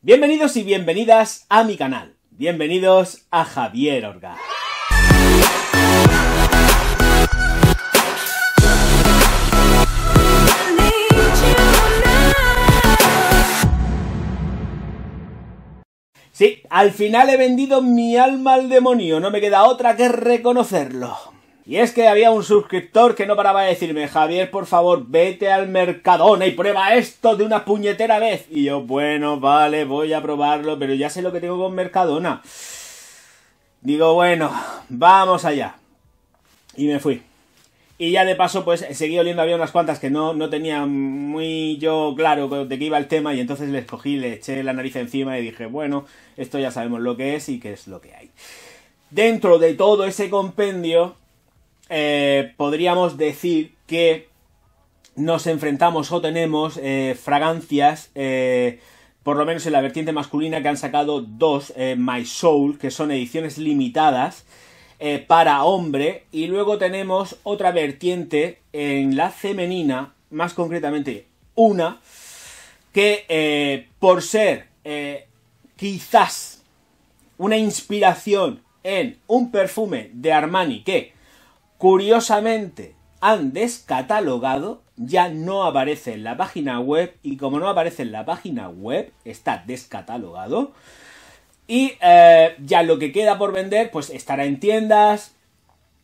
Bienvenidos y bienvenidas a mi canal. Bienvenidos a Javier Orga. Sí, al final he vendido mi alma al demonio, no me queda otra que reconocerlo. Y es que había un suscriptor que no paraba de decirme, Javier, por favor, vete al Mercadona y prueba esto de una puñetera vez. Y yo, bueno, vale, voy a probarlo, pero ya sé lo que tengo con Mercadona. Digo, bueno, vamos allá. Y me fui. Y ya de paso, pues seguí oliendo, había unas cuantas que no, no tenía muy yo claro de qué iba el tema, y entonces le escogí, le eché la nariz encima y dije, bueno, esto ya sabemos lo que es y qué es lo que hay. Dentro de todo ese compendio eh, podríamos decir que nos enfrentamos o tenemos eh, fragancias, eh, por lo menos en la vertiente masculina, que han sacado dos, My Soul, que son ediciones limitadas para hombre, y luego tenemos otra vertiente en la femenina, más concretamente una, que por ser quizás una inspiración en un perfume de Armani que Curiosamente, han descatalogado, ya no aparece en la página web y como no aparece en la página web, está descatalogado. Y eh, ya lo que queda por vender, pues estará en tiendas,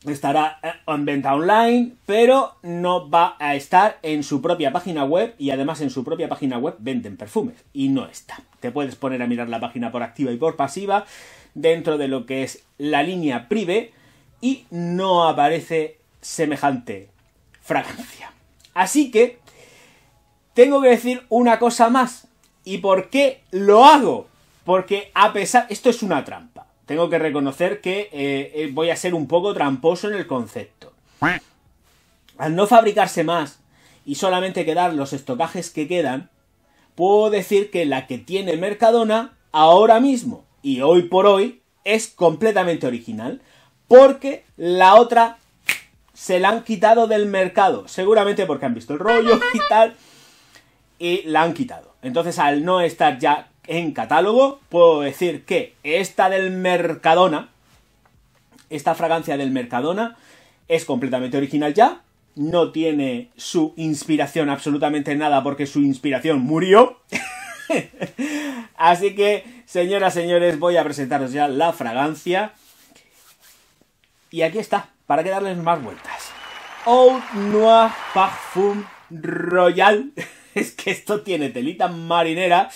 estará eh, en venta online, pero no va a estar en su propia página web y además en su propia página web venden perfumes y no está. Te puedes poner a mirar la página por activa y por pasiva dentro de lo que es la línea prive y no aparece semejante fragancia. Así que tengo que decir una cosa más. ¿Y por qué lo hago? Porque a pesar... Esto es una trampa. Tengo que reconocer que eh, eh, voy a ser un poco tramposo en el concepto. Al no fabricarse más y solamente quedar los estocajes que quedan, puedo decir que la que tiene Mercadona ahora mismo y hoy por hoy es completamente original porque la otra se la han quitado del mercado. Seguramente porque han visto el rollo y tal. Y la han quitado. Entonces, al no estar ya en catálogo, puedo decir que esta del Mercadona, esta fragancia del Mercadona, es completamente original ya. No tiene su inspiración absolutamente nada porque su inspiración murió. Así que, señoras, señores, voy a presentaros ya la fragancia y aquí está, para que darles más vueltas. Old Noir Parfum Royal. es que esto tiene telita marinera.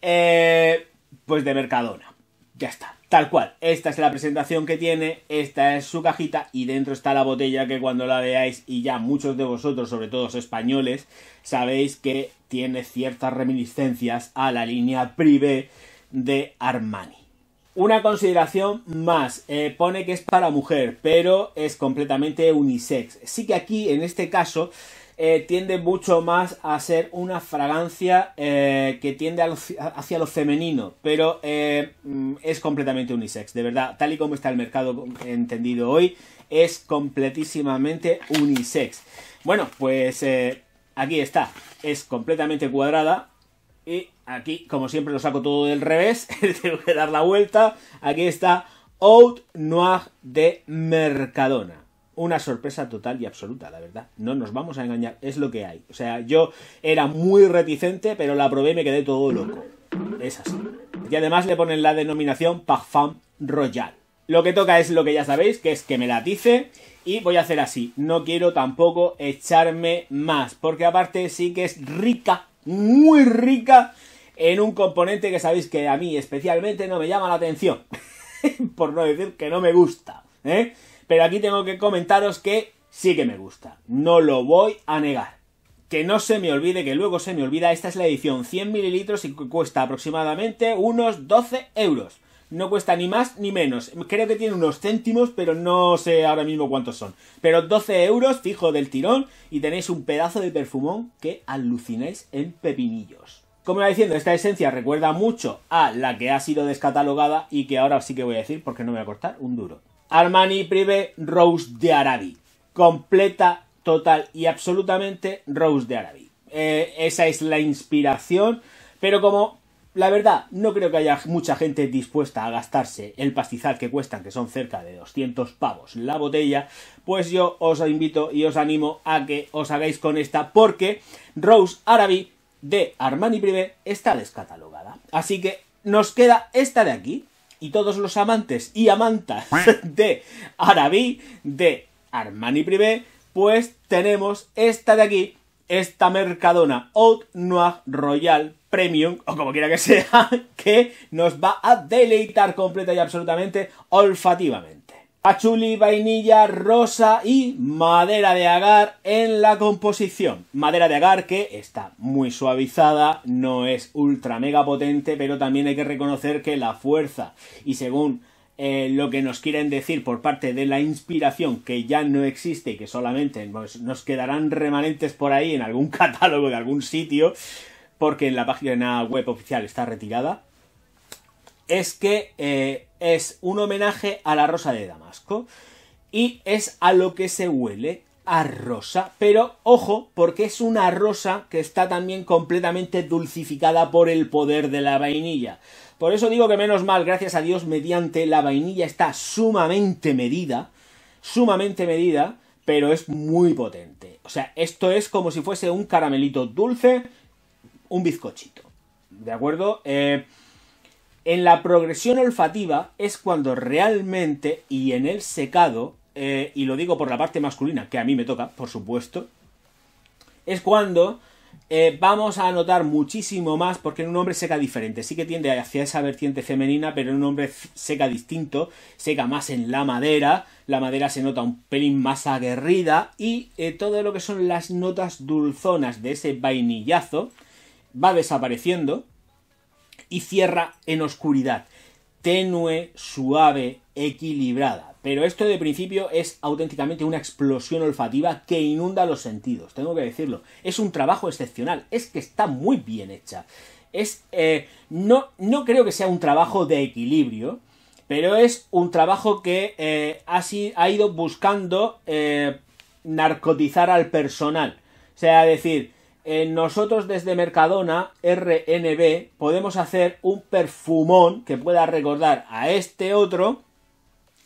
Eh, pues de Mercadona. Ya está. Tal cual, esta es la presentación que tiene, esta es su cajita y dentro está la botella que cuando la veáis y ya muchos de vosotros, sobre todo españoles, sabéis que tiene ciertas reminiscencias a la línea privé de Armani. Una consideración más, eh, pone que es para mujer, pero es completamente unisex. Sí que aquí, en este caso, eh, tiende mucho más a ser una fragancia eh, que tiende hacia lo femenino, pero mm, es completamente unisex, de verdad, tal y como está el mercado entendido hoy, es completísimamente unisex. Bueno, pues aquí está, es completamente cuadrada, y aquí, como siempre, lo saco todo del revés. Tengo que dar la vuelta. Aquí está Out Noir de Mercadona. Una sorpresa total y absoluta, la verdad. No nos vamos a engañar, es lo que hay. O sea, yo era muy reticente, pero la probé y me quedé todo loco. Es así. Y además le ponen la denominación Parfum Royal. Lo que toca es lo que ya sabéis, que es que me la dice y voy a hacer así. No quiero tampoco echarme más, porque aparte sí que es rica muy rica en un componente que sabéis que a mí especialmente no me llama la atención. Por no decir que no me gusta. ¿eh? Pero aquí tengo que comentaros que sí que me gusta. No lo voy a negar. Que no se me olvide, que luego se me olvida, esta es la edición 100 mililitros y cuesta aproximadamente unos 12 euros. No cuesta ni más ni menos. Creo que tiene unos céntimos, pero no sé ahora mismo cuántos son. Pero 12 euros fijo del tirón y tenéis un pedazo de perfumón que alucináis en pepinillos. Como iba diciendo, esta esencia recuerda mucho a la que ha sido descatalogada y que ahora sí que voy a decir porque no me voy a cortar un duro. Armani Privé Rose de Arabi. Completa, total y absolutamente Rose de Arabi. Eh, esa es la inspiración. Pero como la verdad, no creo que haya mucha gente dispuesta a gastarse el pastizal que cuestan, que son cerca de 200 pavos la botella, pues yo os invito y os animo a que os hagáis con esta, porque Rose Arabi de Armani Privé está descatalogada. Así que nos queda esta de aquí, y todos los amantes y amantas de Arabi, de Armani Privé, pues tenemos esta de aquí, esta Mercadona Haute Noir Royal Premium, o como quiera que sea, que nos va a deleitar completa y absolutamente olfativamente. Pachuli, vainilla, rosa y madera de agar en la composición. Madera de agar que está muy suavizada, no es ultra mega potente, pero también hay que reconocer que la fuerza y según eh, lo que nos quieren decir por parte de la inspiración que ya no existe y que solamente nos quedarán remanentes por ahí en algún catálogo de algún sitio, porque en la página web oficial está retirada, es que eh, es un homenaje a la rosa de Damasco y es a lo que se huele a rosa, pero ojo, porque es una rosa que está también completamente dulcificada por el poder de la vainilla. Por eso digo que menos mal, gracias a Dios, mediante la vainilla está sumamente medida, sumamente medida, pero es muy potente. O sea, esto es como si fuese un caramelito dulce un bizcochito. ¿De acuerdo? Eh, en la progresión olfativa es cuando realmente, y en el secado, eh, y lo digo por la parte masculina, que a mí me toca, por supuesto, es cuando eh, vamos a notar muchísimo más porque en un hombre seca diferente. Sí que tiende hacia esa vertiente femenina, pero en un hombre seca distinto, seca más en la madera, la madera se nota un pelín más aguerrida y todo lo que son las notas dulzonas de ese vainillazo va desapareciendo y cierra en oscuridad, tenue, suave, equilibrada. Pero esto de principio es auténticamente una explosión olfativa que inunda los sentidos, tengo que decirlo. Es un trabajo excepcional, es que está muy bien hecha. Es, eh, no, no creo que sea un trabajo de equilibrio, pero es un trabajo que eh, ha, ido buscando eh, narcotizar al personal. O sea, decir, nosotros desde Mercadona, RNB, podemos hacer un perfumón que pueda recordar a este otro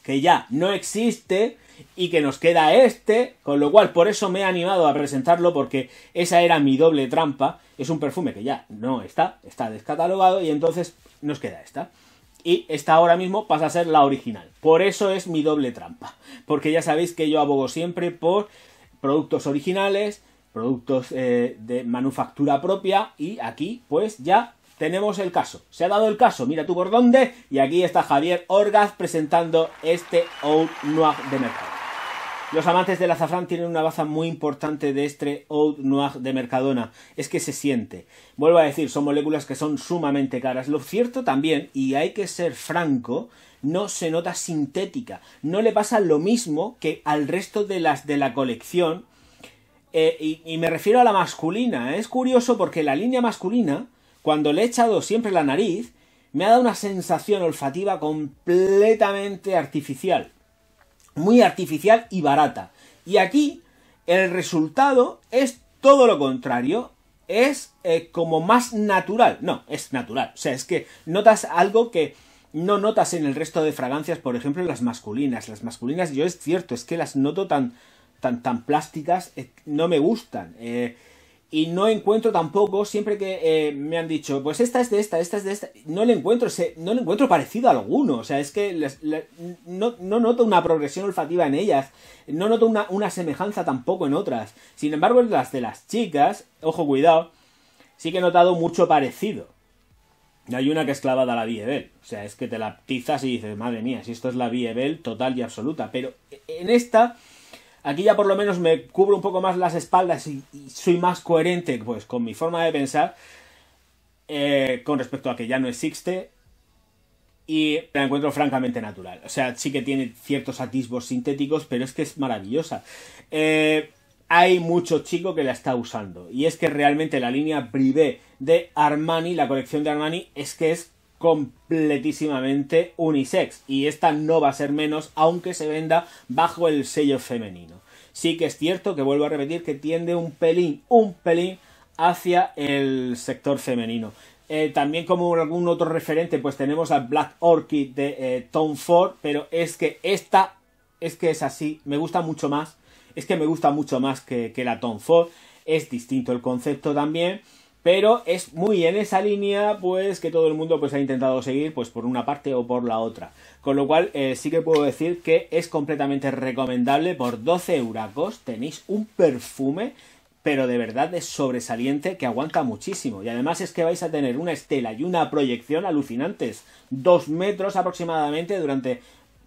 que ya no existe y que nos queda este, con lo cual por eso me he animado a presentarlo porque esa era mi doble trampa, es un perfume que ya no está, está descatalogado y entonces nos queda esta. Y esta ahora mismo pasa a ser la original. Por eso es mi doble trampa. Porque ya sabéis que yo abogo siempre por productos originales, productos eh, de manufactura propia y aquí pues ya tenemos el caso. Se ha dado el caso, mira tú por dónde, y aquí está Javier Orgaz presentando este Oud Noir de Mercadona. Los amantes del azafrán tienen una baza muy importante de este Oud Noir de Mercadona. Es que se siente. Vuelvo a decir, son moléculas que son sumamente caras. Lo cierto también, y hay que ser franco, no se nota sintética. No le pasa lo mismo que al resto de las de la colección eh, y, me refiero a la masculina. ¿eh? Es curioso porque la línea masculina, cuando le he echado siempre la nariz, me ha dado una sensación olfativa completamente artificial. Muy artificial y barata. Y aquí el resultado es todo lo contrario. Es eh, como más natural. No, es natural. O sea, es que notas algo que no notas en el resto de fragancias, por ejemplo, las masculinas. Las masculinas, yo es cierto, es que las noto tan tan, tan plásticas, eh, no me gustan. Eh, y no encuentro tampoco, siempre que eh, me han dicho, pues esta es de esta, esta es de esta, no le encuentro, no le encuentro parecido a alguno. O sea, es que no, no, noto una progresión olfativa en ellas, no noto una, semejanza tampoco en otras. Sin embargo, en las de las chicas, ojo cuidado, sí que he notado mucho parecido. Hay una que es clavada a la Biebel. O sea, es que te la y dices, madre mía, si esto es la Biebel total y absoluta. Pero en esta Aquí ya por lo menos me cubro un poco más las espaldas y, soy más coherente pues, con mi forma de pensar eh, con respecto a que ya no existe y la encuentro francamente natural. O sea, sí que tiene ciertos atisbos sintéticos, pero es que es maravillosa. Eh, hay mucho chico que la está usando y es que realmente la línea privé de Armani, la colección de Armani, es que es completísimamente unisex y esta no va a ser menos aunque se venda bajo el sello femenino. Sí que es cierto que vuelvo a repetir que tiende un pelín, un pelín hacia el sector femenino. Eh, también como algún otro referente pues tenemos a Black Orchid de eh, Tom Ford, pero es que esta es que es así, me gusta mucho más, es que me gusta mucho más que, que la Tom Ford, es distinto el concepto también pero es muy en esa línea, pues, que todo el mundo pues, ha intentado seguir, pues, por una parte o por la otra. Con lo cual, eh, sí que puedo decir que es completamente recomendable. Por 12 euracos tenéis un perfume, pero de verdad de sobresaliente, que aguanta muchísimo. Y además es que vais a tener una estela y una proyección alucinantes. Dos metros aproximadamente durante,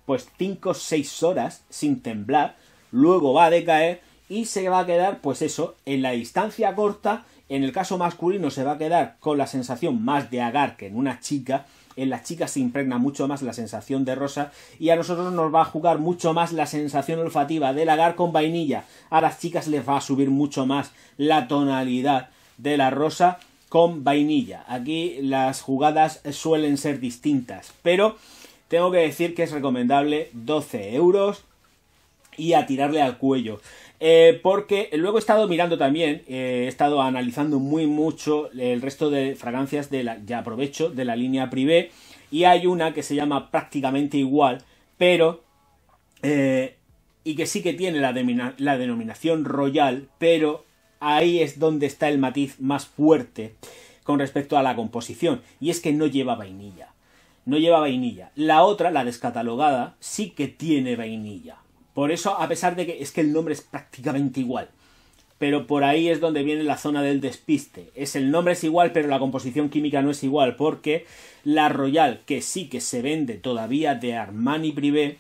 pues, 5 o 6 horas, sin temblar. Luego va a decaer y se va a quedar, pues eso, en la distancia corta en el caso masculino se va a quedar con la sensación más de agar que en una chica. En las chicas se impregna mucho más la sensación de rosa y a nosotros nos va a jugar mucho más la sensación olfativa del agar con vainilla. A las chicas les va a subir mucho más la tonalidad de la rosa con vainilla. Aquí las jugadas suelen ser distintas, pero tengo que decir que es recomendable 12 euros y a tirarle al cuello. Eh, porque luego he estado mirando también, eh, he estado analizando muy mucho el resto de fragancias de la, ya aprovecho, de la línea Privé, y hay una que se llama prácticamente igual, pero... Eh, y que sí que tiene la, la denominación Royal, pero ahí es donde está el matiz más fuerte con respecto a la composición, y es que no lleva vainilla. No lleva vainilla. La otra, la descatalogada, sí que tiene vainilla por eso, a pesar de que es que el nombre es prácticamente igual, pero por ahí es donde viene la zona del despiste. Es el nombre es igual, pero la composición química no es igual, porque la Royal, que sí que se vende todavía de Armani Privé,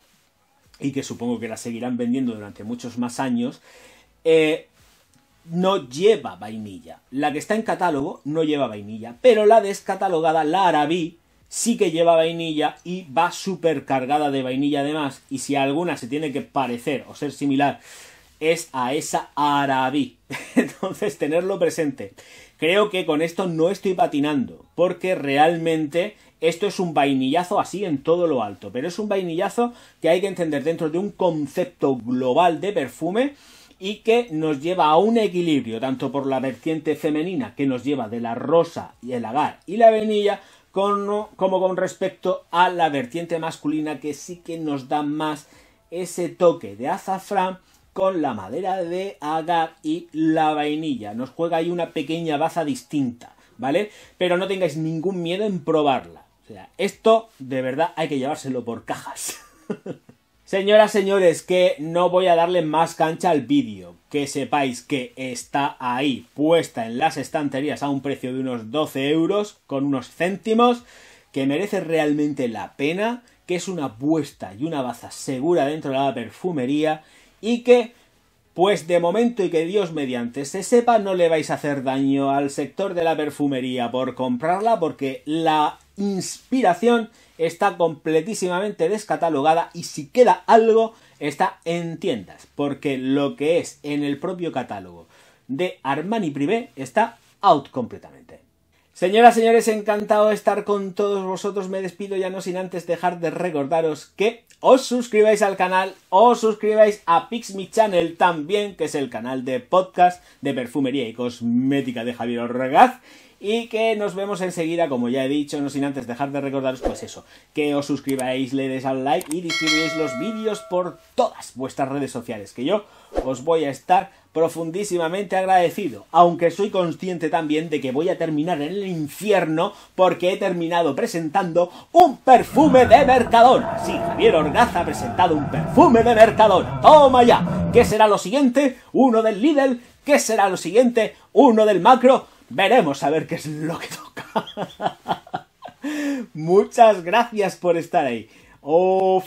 y que supongo que la seguirán vendiendo durante muchos más años, eh, no lleva vainilla. La que está en catálogo no lleva vainilla, pero la descatalogada, la Arabí, sí que lleva vainilla y va súper cargada de vainilla además. Y si alguna se tiene que parecer o ser similar, es a esa Arabi. Entonces, tenerlo presente. Creo que con esto no estoy patinando, porque realmente esto es un vainillazo así en todo lo alto, pero es un vainillazo que hay que entender dentro de un concepto global de perfume y que nos lleva a un equilibrio, tanto por la vertiente femenina que nos lleva de la rosa y el agar y la vainilla, con, como con respecto a la vertiente masculina que sí que nos da más ese toque de azafrán con la madera de agar y la vainilla. Nos juega ahí una pequeña baza distinta, ¿vale? Pero no tengáis ningún miedo en probarla. O sea, esto de verdad hay que llevárselo por cajas. Señoras, señores, que no voy a darle más cancha al vídeo que sepáis que está ahí puesta en las estanterías a un precio de unos 12 euros con unos céntimos, que merece realmente la pena, que es una puesta y una baza segura dentro de la perfumería y que, pues de momento y que Dios mediante se sepa, no le vais a hacer daño al sector de la perfumería por comprarla porque la inspiración está completísimamente descatalogada y si queda algo está en tiendas, porque lo que es en el propio catálogo de Armani Privé está out completamente. Señoras, señores, encantado de estar con todos vosotros. Me despido ya no sin antes dejar de recordaros que os suscribáis al canal, os suscribáis a Pixmi Channel también, que es el canal de podcast de perfumería y cosmética de Javier Orgaz y que nos vemos enseguida, como ya he dicho, no sin antes dejar de recordaros, pues eso, que os suscribáis, le des al like y distribuyáis los vídeos por todas vuestras redes sociales, que yo os voy a estar profundísimamente agradecido, aunque soy consciente también de que voy a terminar en el infierno porque he terminado presentando un perfume de Mercadona. Sí, Javier Orgaz ha presentado un perfume de Mercadona. Toma ya. ¿Qué será lo siguiente? Uno del Lidl. ¿Qué será lo siguiente? Uno del Macro veremos a ver qué es lo que toca. Muchas gracias por estar ahí. Oh,